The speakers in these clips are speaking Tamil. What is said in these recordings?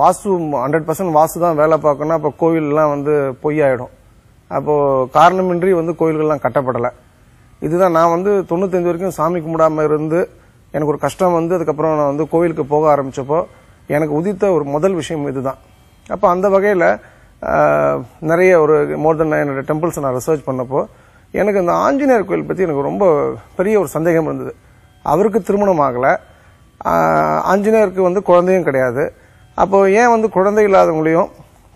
வாசு ஹண்ட்ரட் பர்சன்ட் வாசு தான் வேலை பார்க்கணும் அப்போ கோவிலெலாம் வந்து பொய்யாயிடும் அப்போது காரணமின்றி வந்து கோயில்கள்லாம் கட்டப்படலை இதுதான் நான் வந்து தொண்ணூத்தஞ்சு வரைக்கும் சாமி கும்பிடாமல் இருந்து எனக்கு ஒரு கஷ்டம் வந்து அதுக்கப்புறம் நான் வந்து கோவிலுக்கு போக ஆரம்பித்தப்போ எனக்கு உதித்த ஒரு முதல் விஷயம் இதுதான் அப்போ அந்த வகையில் நிறைய ஒரு மோர் தென் என்னோடய டெம்பிள்ஸை நான் ரிசர்ச் பண்ணப்போ எனக்கு இந்த ஆஞ்சநேயர் கோயில் பற்றி எனக்கு ரொம்ப பெரிய ஒரு சந்தேகம் இருந்தது அவருக்கு திருமணம் ஆகலை ஆஞ்சநேயருக்கு வந்து குழந்தையும் கிடையாது அப்போது ஏன் வந்து குழந்தை இல்லாதவங்களையும்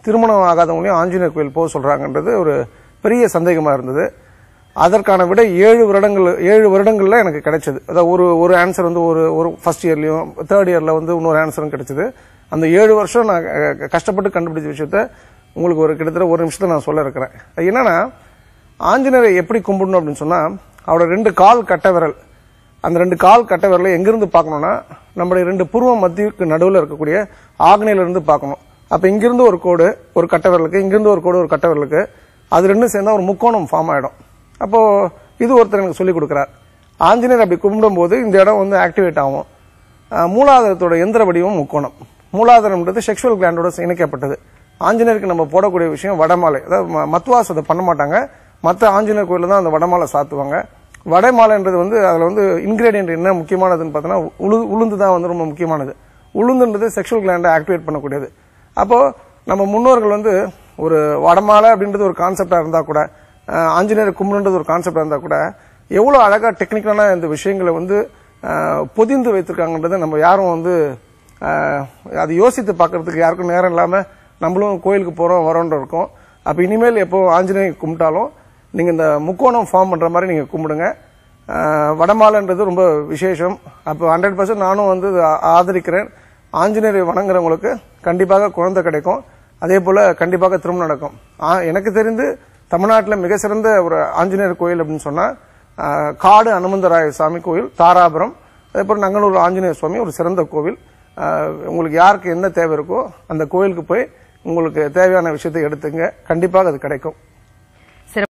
திருமணம் ஆகாதவங்களையும் ஆஞ்சநேயர் கோயில் போக சொல்கிறாங்கன்றது ஒரு பெரிய சந்தேகமாக இருந்தது அதற்கான விட ஏழு வருடங்கள் ஏழு வருடங்களில் எனக்கு கிடைச்சது அதாவது ஒரு ஒரு ஆன்சர் வந்து ஒரு ஒரு ஃபஸ்ட் இயர்லேயும் தேர்ட் இயரில் வந்து இன்னொரு ஆன்சரும் கிடைச்சது அந்த ஏழு வருஷம் நான் கஷ்டப்பட்டு கண்டுபிடிச்ச விஷயத்த உங்களுக்கு ஒரு கிட்டத்தட்ட ஒரு நிமிஷத்தை நான் சொல்ல இருக்கிறேன் என்னென்னா ஆஞ்சநேயரை எப்படி கும்பிடணும் அப்படின்னு சொன்னால் அவரோட ரெண்டு கால் கட்ட விரல் அந்த ரெண்டு கால் கட்ட விரலை எங்கிருந்து பார்க்கணும்னா நம்முடைய ரெண்டு பூர்வ மத்தியுக்கு நடுவில் இருக்கக்கூடிய ஆக்னையிலிருந்து பார்க்கணும் அப்போ இங்கிருந்து ஒரு கோடு ஒரு கட்ட விரலுக்கு இங்கிருந்து ஒரு கோடு ஒரு கட்ட விரலுக்கு அது ரெண்டும் சேர்ந்தா ஒரு முக்கோணம் ஃபார்ம் ஆகிடும் அப்போது இது ஒருத்தர் எனக்கு சொல்லிக் கொடுக்குறார் ஆஞ்சநேயர் அப்படி கும்பிடும்போது இந்த இடம் வந்து ஆக்டிவேட் ஆகும் மூலாதாரத்தோட எந்திர வடிவம் முக்கோணம் மூலாதாரம்ன்றது செக்ஷுவல் கிளாண்டோட இணைக்கப்பட்டது ஆஞ்சநேயருக்கு நம்ம போடக்கூடிய விஷயம் வடமாலை அதாவது மத்துவாஸ் அதை பண்ண மாட்டாங்க மற்ற ஆஞ்சநேயர் கோயிலில் தான் அந்த வடமாலை சாத்துவாங்க வடை மாலைன்றது வந்து அதில் வந்து இன்க்ரீடியன்ட் என்ன முக்கியமானதுன்னு பார்த்தோன்னா உளு உளுந்து தான் வந்து ரொம்ப முக்கியமானது உளுந்துன்றது செக்ஷுவல் கிளாண்டை ஆக்டிவேட் பண்ணக்கூடியது அப்போது நம்ம முன்னோர்கள் வந்து ஒரு வடமாலை அப்படின்றது ஒரு கான்செப்டாக இருந்தால் கூட ஆஞ்சநேயர் கும்பிடுன்றது ஒரு கான்செப்டாக இருந்தால் கூட எவ்வளோ அழகாக டெக்னிக்கலான இந்த விஷயங்களை வந்து பொதிந்து வைத்திருக்காங்கன்றதை நம்ம யாரும் வந்து அது யோசித்து பார்க்கறதுக்கு யாருக்கும் நேரம் இல்லாமல் நம்மளும் கோயிலுக்கு போகிறோம் வரோன்ற இருக்கும் அப்போ இனிமேல் எப்போ ஆஞ்சநேயர் கும்பிட்டாலும் நீங்கள் இந்த முக்கோணம் ஃபார்ம் பண்ணுற மாதிரி நீங்கள் கும்பிடுங்க வடமாலைன்றது ரொம்ப விசேஷம் அப்போ ஹண்ட்ரட் பர்சன்ட் நானும் வந்து ஆதரிக்கிறேன் ஆஞ்சநேயரை வணங்குறவங்களுக்கு கண்டிப்பாக குழந்தை கிடைக்கும் அதே போல் கண்டிப்பாக திருமணம் நடக்கும் எனக்கு தெரிந்து தமிழ்நாட்டில் மிக சிறந்த ஒரு ஆஞ்சநேயர் கோயில் அப்படின்னு சொன்னால் காடு அனுமந்தராய சாமி கோயில் தாராபுரம் அதேபோல் நங்கனூர் ஆஞ்சநேயர் சுவாமி ஒரு சிறந்த கோவில் உங்களுக்கு யாருக்கு என்ன தேவை இருக்கோ அந்த கோயிலுக்கு போய் உங்களுக்கு தேவையான விஷயத்தை எடுத்துங்க கண்டிப்பாக அது கிடைக்கும்